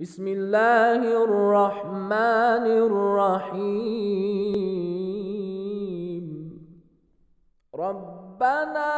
بسم الله الرحمن الرحيم ربنا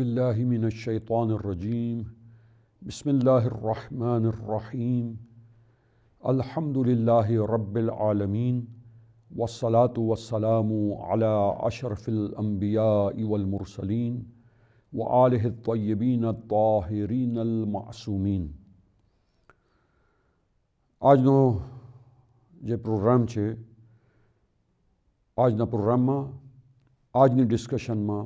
باللہ من الشیطان الرجیم بسم اللہ الرحمن الرحیم الحمد للہ رب العالمی وسلاۃ وسلام و آشرف المبیا اولمرسلیم وین السومی آج نوگرام ہے آج پروگرام میں آج نے ڈسکشن میں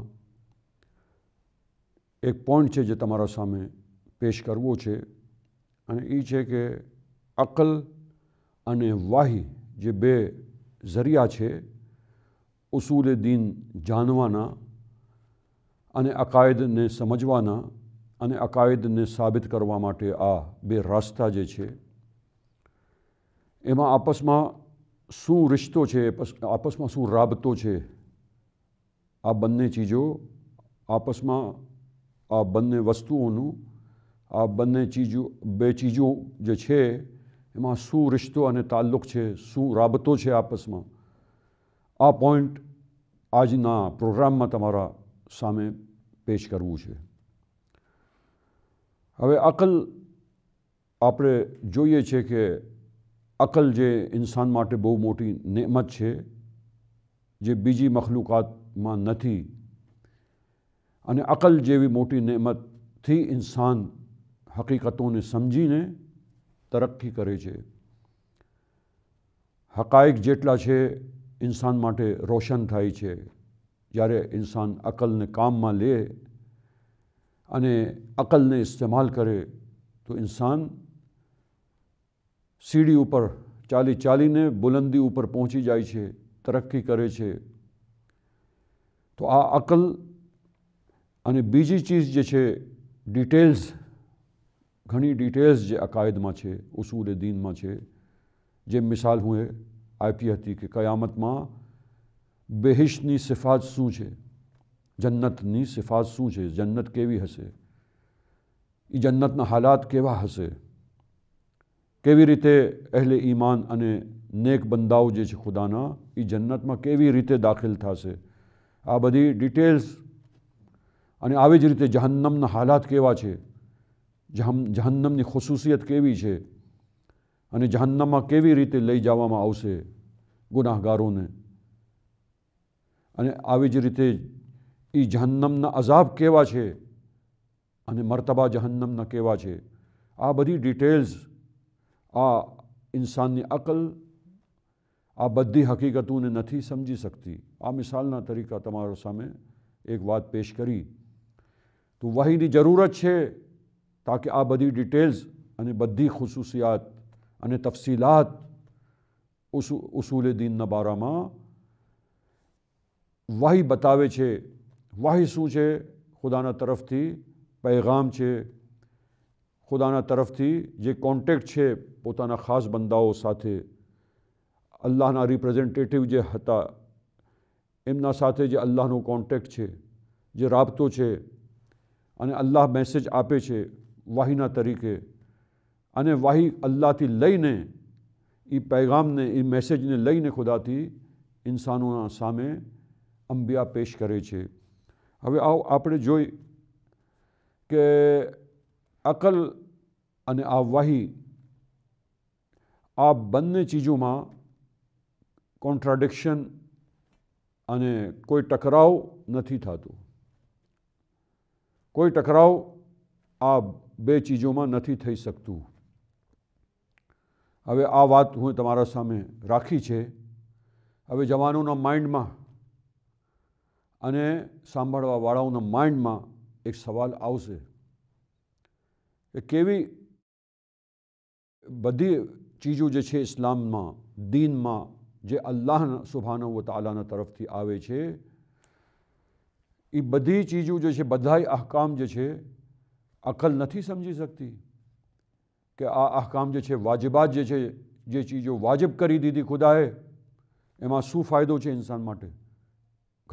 એક પોઈન્ટ છે જે તમારા સામે પેશ કરવો છે અને એ છે કે અકલ અને વાહી જે બે જરિયા છે ઉસૂલ દિન જાણવાના અને અકાયદને સમજવાના અને અકાયદને સાબિત કરવા માટે આ બે રાસ્તા જે છે એમાં આપસમાં શું રિશ્તો છે આપસમાં શું રાબતો છે આ બંને ચીજો આપસમાં આ બંને વસ્તુઓનું આ બંને ચીજો બે ચીજો જે છે એમાં શું રિશ્તો અને તાલ્લુક છે શું રાબતો છે આપસમાં આ પોઈન્ટ આજના પ્રોગ્રામમાં તમારા સામે પેશ કરવું છે હવે અકલ આપણે જોઈએ છે કે અકલ જે ઇન્સાન માટે બહુ મોટી નિયમત છે જે બીજી મખલુકાતમાં નથી اِن یعنی عقل جی موٹی نعمت تھی انسان حقیقتوں نے سمجھی ترقی کرے ہکائق جٹلا ہے انسان مٹ روشن تھے جائے انسان عقل نے کام میں لےل نے استعمال کرے تو انسان سیڑھی پر چالی چالینے بلندی پر پہنچی جائے ترقی کرے تو آکل અને બીજી ચીજ જે છે ડિટેલ્સ ઘણી ડિટેલ્સ જે અકાયદમાં છે ઉસૂલ દીનમાં છે જેમ મિસાલ હું એ આપી હતી કે કયામતમાં બેહિશની સિફાત શું છે જન્નતની સિફાત શું છે જન્નત કેવી હશે એ જન્નતના હાલાત કેવા હશે કેવી રીતે અહેલે ઈમાન અને નેક બંદાઓ જે છે ખુદાના એ જન્નતમાં કેવી રીતે દાખલ થશે આ બધી ડિટેલ્સ અને આવી જ રીતે જહન્નમના હાલાત કેવા છે જહમ જહન્નમની ખુસુસિયત કેવી છે અને જહન્નમમાં કેવી રીતે લઈ જવામાં આવશે ગુનાહગારોને અને આવી જ રીતે એ જહન્નમના અઝાબ કેવા છે અને મર્તબા જહન્નમના કેવા છે આ બધી ડિટેલ્સ આ ઇન્સાનની અકલ આ બધી હકીકતોને નથી સમજી શકતી આ મિસાલના તરીકા તમારો સામે એક વાત પેશ કરી تو وہی جرورت ہے تاکہ آ بڑی ڈیٹیلس اگر یعنی بڑی خوشوسیات یعنی تفصیلاتی بارہ میں واہی بتا ہے واہ شو ہے خدا ترفت پیغام ہے خدا طرف تک کونٹیک خاص بندا اللہ ریپرزیٹو جو اللہ کا کونٹیکٹ ہے رابطوں ہے અને અલ્લાહ મેસેજ આપે છે વાહીના તરીકે અને વાહી અલ્લાહથી લઈને એ પૈગામને એ મેસેજને લઈને ખુદાથી ઇન્સાનોના સામે અંબિયા પેશ કરે છે હવે આવ આપણે જોઈ કે અકલ અને આ વાહી આ બંને ચીજોમાં કોન્ટ્રાડિક્શન અને કોઈ ટકરાવ નથી થતું કોઈ ટકરાવ આ બે ચીજોમાં નથી થઈ શકતું હવે આ વાત હું તમારા સામે રાખી છે હવે જવાનોના માઇન્ડમાં અને સાંભળવાવાળાઓના માઇન્ડમાં એક સવાલ આવશે કે કેવી બધી ચીજો જે છે ઇસ્લામમાં દીનમાં જે અલ્લાહ સુભાનો તાલાના તરફથી આવે છે یہ بڑی چیزوں جو ہے بھاکام ہے اکل نہیں سمجھی سکتی کہ آکام جو ہے واجبات جو ہے یہ چیزوں واجب کر دیں خدا ہے یہاں شو فائدہ چیسان مٹھے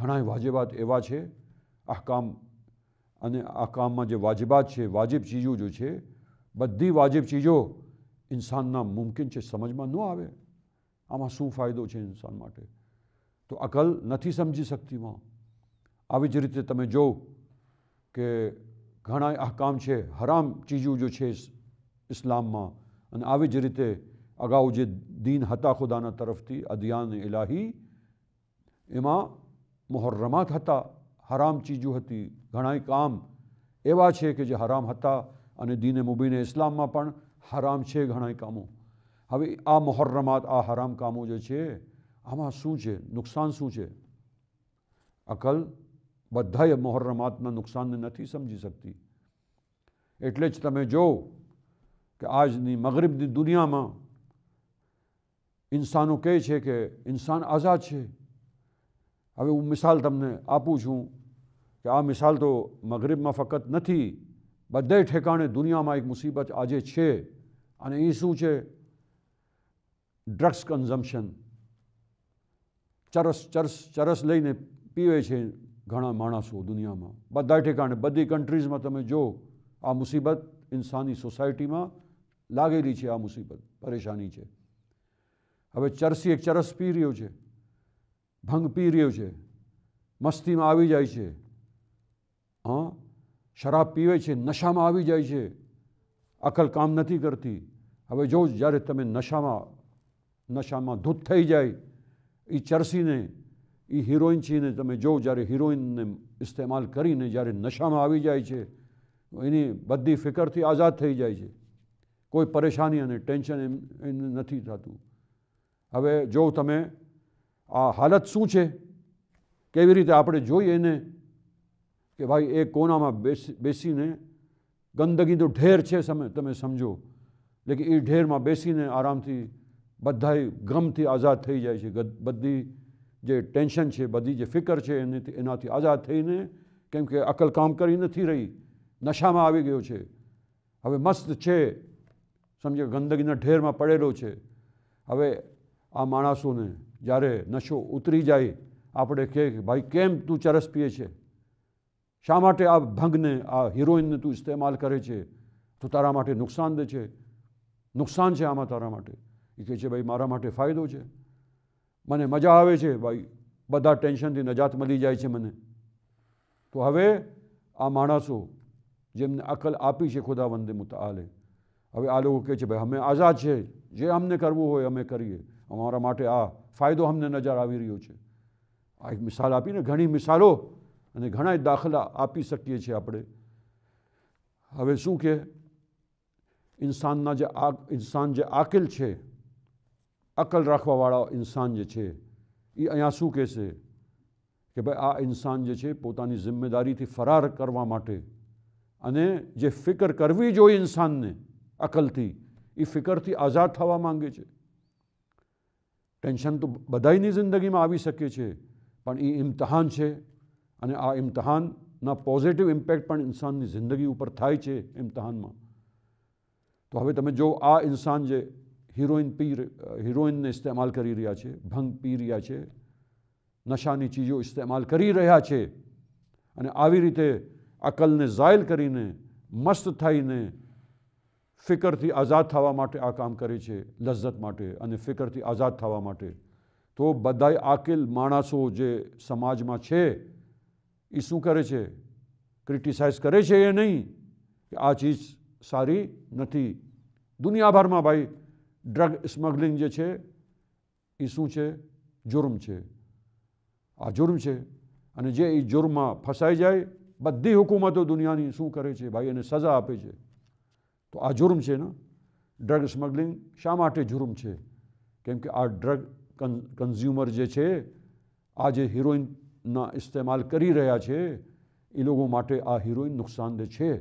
گا واجبات ایو کام اب کام میں جو واجبات ہے واجب چیزوں جو ہے بڑی واجب چیزوں ممکن ہے سمجھ میں نا آئے آدھو چانٹ عکل نہیں سمجھی سکتی وہ آ جی تم جاؤ کہ گھڑ آ کام ہے ہرام چیزوں جو ہے الام میں ریتے اگاؤں دینا تھا خدا ترفتی ادیا یہاں محرماتی گڑ کا کام ایو ہے کہ جو ہرام تھا دین مبین اسلام میں پڑھ حرام ہے گھڑی کاموں ہاں آہرمات آرام کاموں جو ہے شو ہے نقصان شو ہے اکل بدھ محرمات نقصان نہیں سمجھی سکتی اٹل جہ کہ آج مغریب دنیا میں اشانوں کے انسان آزاد ہے مثال تم نے آپ چاہ تو مغرب میں فقت نہیں بدھ ٹھیک ہے دنیا میں ایک مصیبت آج ہے شو ہے ڈرگس کنزمپشن چرس چرس چرس لئی پیوے ઘણા માણસો દુનિયામાં બધા ઠેકાણે બધી કન્ટ્રીઝમાં તમે જો આ મુસીબત ઇન્સાની સોસાયટીમાં લાગેલી છે આ મુસીબત પરેશાની છે હવે ચરસી એક ચરસ પી રહ્યો છે ભંગ પી રહ્યો છે મસ્તીમાં આવી જાય છે હા શરાબ પીવે છે નશામાં આવી જાય છે અકલ કામ નથી કરતી હવે જો જ્યારે તમે નશામાં નશામાં ધૂત થઈ જાય એ ચરસીને એ હિરોઈન છે તમે જોવો જ્યારે હિરોઈનને ઇસ્તેમાલ કરીને જ્યારે નશામાં આવી જાય છે એની બધી ફિકરથી આઝાદ થઈ જાય છે કોઈ પરેશાની અને ટેન્શન એમ એને નથી થતું હવે જો તમે આ હાલત શું છે કેવી રીતે આપણે જોઈએ એને કે ભાઈ એ કોનામાં બેસી બેસીને ગંદકી તો ઢેર છે સમય તમે સમજો લેકિન એ ઢેરમાં બેસીને આરામથી બધાય ગમથી આઝાદ થઈ જાય છે બધી જે ટેન્શન છે બધી જે ફિકર છે એની એનાથી આઝાદ થઈને કેમ કે અકલ કામ કરી નથી રહી નશામાં આવી ગયો છે હવે મસ્ત છે સમજે ગંદકીના ઢેરમાં પડેલો છે હવે આ માણસોને જ્યારે નશો ઉતરી જાય આપણે કહે કે ભાઈ કેમ તું ચરસ પીએ છે શા માટે આ ભંગને આ હિરોઈનને તું ઇસ્તેમાલ કરે છે તો તારા માટે નુકસાન છે નુકસાન છે આમાં તારા માટે એ કહે છે ભાઈ મારા માટે ફાયદો છે مجھے مزا آئے ہے بھائی بدھا ٹینشن تھی نجات ملی جائے مجھے تو ہاں آ مانسوں جیم نے عقل آپ ہے خودا وندے متآلے ہاں آ لوگ کہ آزاد ہے جی ہم نے کرو ہوئیے امر مدد ہم نے نظر آئی ہے مثال آئی نے گھنی مسالوں نے گا داخلہ آپ سکیے چیزیں اپنے ہاں شو کہ انسان انسان جو عکل ہے અકલ રાખવાવાળા ઇન્સાન જે છે એ અહીંયા શું કહેશે કે ભાઈ આ ઇન્સાન જે છે પોતાની જિમ્મેદારીથી ફરાર કરવા માટે અને જે ફિકર કરવી જોઈએ ઇન્સાનને અકલથી એ ફિકરથી આઝાદ થવા માંગે છે ટેન્શન તો બધાની જિંદગીમાં આવી શકે છે પણ એ ઇમ્તહાન છે અને આ ઇમ્તહાનના પોઝિટિવ ઇમ્પેક્ટ પણ ઇન્સાનની જિંદગી ઉપર થાય છે ઇમ્તહાનમાં તો હવે તમે જો આ ઇન્સાન જે ہیرائن پی ہین اسل کری رہا ہے نشا چیزوں استعمال کرایا ہے عقل نے ضائع کر آزاد تھوڑا کام کریں لذت مٹن فکر آزاد تھوڑا تو بدائے آکل مناسب جو سماج میں یہ شے کرائز کرے نہیں آ چیز ساری دنیا بھر میں بھائی ڈرگ اسمگل جو ہے یہ شو ہے جرم ہے آ جرم ہے جو یہ جم میں فسائی جائے بدی حکومتوں دنیا میں شو کرے بھائی سزا آپ ہے تو آ جرم ہے نا ڈرگ اسمگلگ شا مم ہے کہ ڈرگ کنزومر آج ہیرنا استعمال کرایا ہے یہ لوگوں ہیرئن نقصان دہ ہے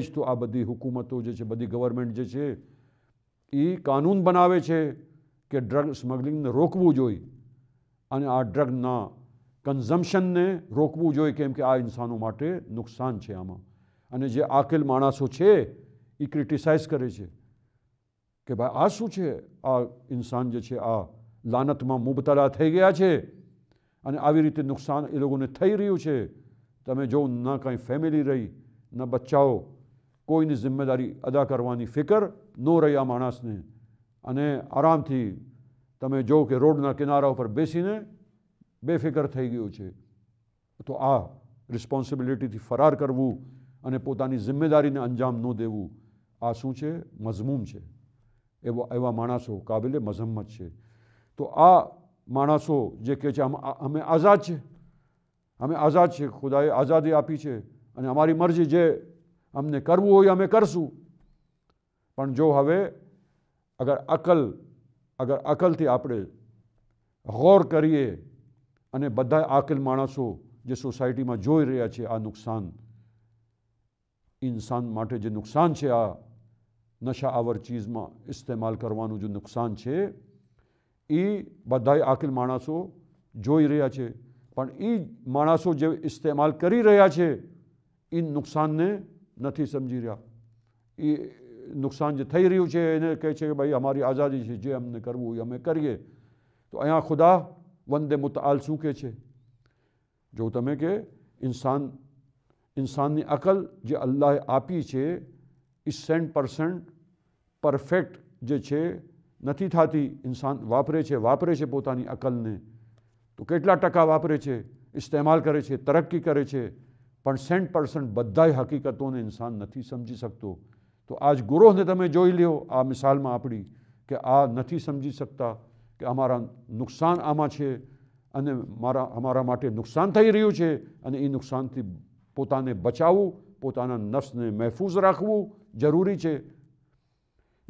ج تو آ بڑی حکومتوں بڑی گورم جو ہے یہ قانون بنا ہے کہ ڈرگ اسمگلگ نے روکو جائی کنزمشن نے روکو جائی کے آنسانوں نقصان ہے جی آ کے مناسب ہے یہ کیٹسائز کرے کہ بھائی آ شو ہے آ انسان جو ہے لانت میں موبت گیا ہے نقصان یہ لوگوں نے تم جاؤ نہ کئی فیملی رہی نہ بچاؤ કોઈની જિમ્મેદારી અદા કરવાની ફિકર ન રહી આ માણસને અને આરામથી તમે જો કે રોડના કિનારા ઉપર બેસીને બેફિકર થઈ ગયો છે તો આ રિસ્પોન્સિબિલિટીથી ફરાર કરવું અને પોતાની જિમ્મેદારીને અંજામ ન દેવું આ શું છે મઝમૂમ છે એવા એવા માણસો કાબિલે મઝમ્મત છે તો આ માણસો જે કહે છે અમે આઝાદ છે અમે આઝાદ છે ખુદાએ આઝાદી આપી છે અને અમારી મરજી જે અમને કરવું હોય અમે કરશું પણ જો હવે અગર અકલ અગર અકલથી આપણે ગૌર કરીએ અને બધા આકલ માણસો જે સોસાયટીમાં જોઈ રહ્યા છે આ નુકસાન ઇન્સાન માટે જે નુકસાન છે આ નશા આવર ચીજમાં ઇસ્તેમાલ કરવાનું જે નુકસાન છે એ બધાય આકલ માણસો જોઈ રહ્યા છે પણ એ માણસો જે ઇસ્તેમાલ કરી રહ્યા છે એ નુકસાનને نہیں سمجی نس بھائی امری آزادی امنے کروے کریے تو اخدا وندے متعل سوکے جو تم کہ انسان انسان نے عقل جو علاحے آپ ہے یہ سینٹ پرسنٹ پرفیکٹ جو ہے انسان وپرے وپرے پتال نے تو کیٹ ٹکا وپرے استعمال کرے ترقی کرے પણ સેન્ટ પર્સન્ટ બધાય હકીકતોને ઇન્સાન નથી સમજી શકતો તો આજ ગુરોહને તમે જોઈ લ્યો આ મિસાલમાં આપણી કે આ નથી સમજી શકતા કે અમારા નુકસાન આમાં છે અને મારા અમારા માટે નુકસાન થઈ રહ્યું છે અને એ નુકસાનથી પોતાને બચાવવું પોતાના નફ્સને મહેફૂઝ રાખવું જરૂરી છે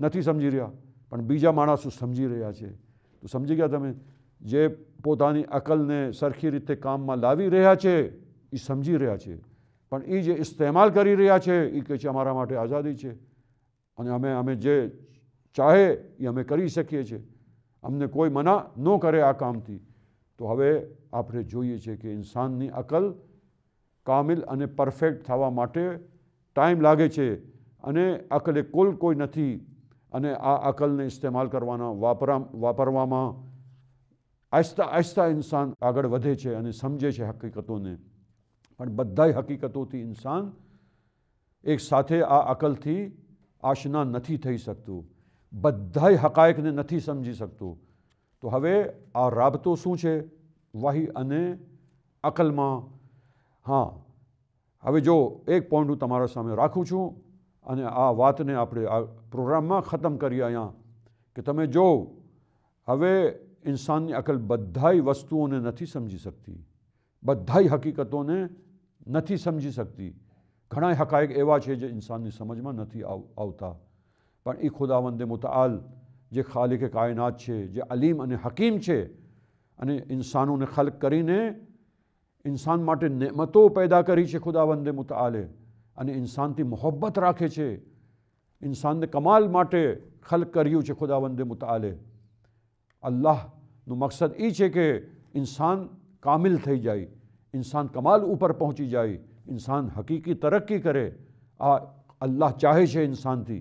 નથી સમજી રહ્યા પણ બીજા માણસો સમજી રહ્યા છે તો સમજી ગયા તમે જે પોતાની અકલને સરખી રીતે કામમાં લાવી રહ્યા છે એ સમજી રહ્યા છે પણ એ જે ઇસ્તેમાલ કરી રહ્યા છે એ કહે છે અમારા માટે આઝાદી છે અને અમે અમે જે ચાહે એ અમે કરી શકીએ છીએ અમને કોઈ મના ન કરે આ કામથી તો હવે આપણે જોઈએ છે કે ઇન્સાનની અકલ કામિલ અને પરફેક્ટ થવા માટે ટાઈમ લાગે છે અને અકલ એ કુલ કોઈ નથી અને આ અકલને ઇસ્તેમાલ કરવાના વાપરા વાપરવામાં આહિસ્તા આહિસ્તા ઇન્સાન આગળ વધે છે અને સમજે છે હકીકતોને પણ બધાય હકીકતોથી ઇન્સાન એક સાથે આ અકલથી આશના નથી થઈ શકતું બધાય હકાયકને નથી સમજી શકતું તો હવે આ રાબતો શું છે વાહી અને અકલમાં હા હવે જો એક પોઈન્ટ હું તમારા સામે રાખું છું અને આ વાતને આપણે આ પ્રોગ્રામમાં ખતમ કરીએ અહીંયા કે તમે જો હવે ઇન્સાનની અકલ બધાય વસ્તુઓને નથી સમજી શકતી બધાય હકીકતોને نہیں سمجی سکتی گڑ حکائق ایسان سمجھ میں نہیں آتا پن ای خدا وندے متعل جال کائنات ہے علیم اور حکیم ہے انسانوں نے خل کر انسان مٹ نعمتوں پیدا کری ہے خودا وندے متعال انسان کی محبت رکھے انسان نے کمال خل کرا وندے متالے اللہ مقصد یہ ہے کہ انسان کامل تھئی جائے انسان کمال اوپر پہنچی جائے انسان حقیقی ترقی کرے آ اللہ چاہے چھے انسان تھی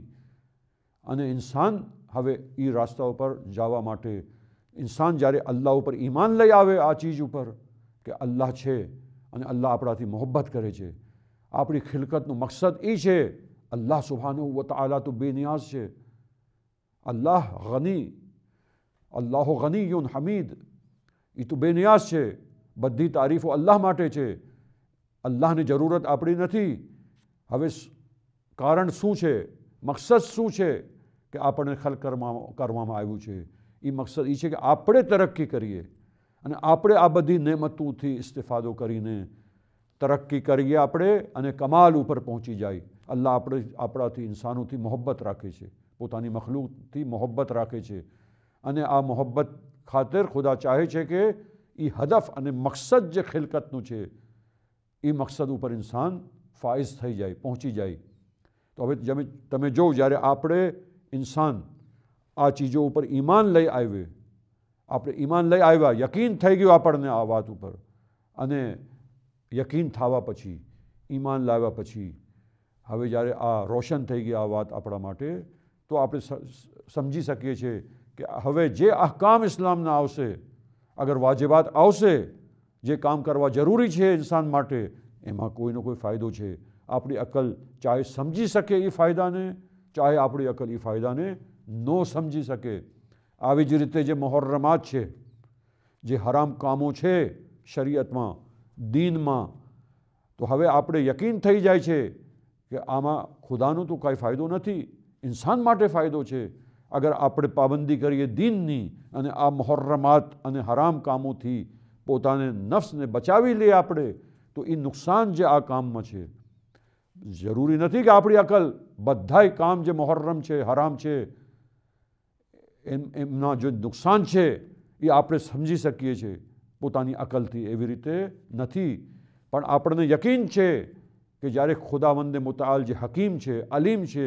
این انسان ہر یہ راستہ پر جا انسان جائے اللہ پر ایمان لے آئے آ چیز پر کہ اللہ ہے اللہ اپنا تھی محبت کرے اپنی کلکت نو مقصد یہ ہے اللہ سبحان تعلیٰ تو بے نیاز ہے اللہ غنی اللہ غنی یون حمید یہ تو بے نیاز ہے بڑی تاریف اللہ اللہ نے ضرورت اپنی ہر کرن شو ہے مقصد شو ہے کہ آپ نے خل کر ترقی کریے اپنے آ بدھی نعمتوں کی استفادہ کرکی کرے اپنے کمال پر پہنچی جائے اللہ اپنے اپنا محبت رکھے پتا مخلوق تھی محبت رکھے آبت خاتر خدا چاہے کہ એ હદફ અને મકસદ જે ખિલકતનું છે એ મકસદ ઉપર ઇન્સાન ફાઇઝ થઈ જાય પહોંચી જાય તો હવે જમે તમે જો જ્યારે આપણે ઇન્સાન આ ચીજો ઉપર ઈમાન લઈ આવે આપણે ઈમાન લઈ આવ્યા યકીન થઈ ગયું આપણને આ વાત ઉપર અને યકીન થવા પછી ઈમાન લાવ્યા પછી હવે જ્યારે આ રોશન થઈ ગઈ આ વાત આપણા માટે તો આપણે સમજી શકીએ છીએ કે હવે જે અહકામ ઇસ્લામના આવશે અગર વાજેબાત આવશે જે કામ કરવા જરૂરી છે ઇન્સાન માટે એમાં કોઈનો કોઈ ફાયદો છે આપણી અકલ ચાહે સમજી શકે એ ફાયદાને ચાહે આપણી અકલ એ ફાયદાને ન સમજી શકે આવી જ રીતે જે મોહર્રમાત છે જે હરામ કામો છે શરીયતમાં દીનમાં તો હવે આપણે યકીન થઈ જાય છે કે આમાં ખુદાનો તો કાંઈ ફાયદો નથી ઇન્સાન માટે ફાયદો છે અગર આપણે પાબંદી કરીએ દિનની અને આ મોહર્રમાત અને હરામ કામોથી પોતાને નફ્સને બચાવી લઈએ આપણે તો એ નુકસાન જે આ કામમાં છે જરૂરી નથી કે આપણી અકલ બધાય કામ જે મોહર્રમ છે હરામ છે એમ એમના જે નુકસાન છે એ આપણે સમજી શકીએ છીએ પોતાની અકલથી એવી રીતે નથી પણ આપણને યકીન છે કે જ્યારે ખુદાવંદે મુતાલ જે હકીમ છે અલીમ છે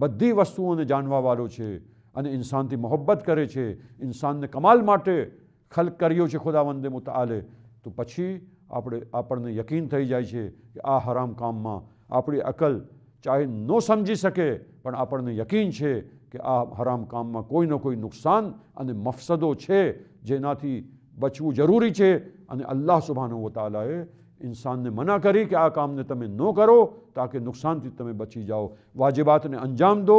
બધી વસ્તુઓને જાણવાવાળો છે اِنسان کی محبت کرے انسان نے کمال کل کر وندے متعلق تو پچھنے یقین تھوڑی جائے آرام کام میں اپنی عقل چاہے ن سمجھی سکے آپ نے یقین ہے کہ آرام کام میں کوئی نہ کوئی نقصان اِن مفسدوں ہے جنا بچو ضروری ہے اللہ سبحان و تالا ہے انسان نے منا کرام تم نو تاکہ نقصان تھی تم بچی جاؤ واجبات نے انجام دو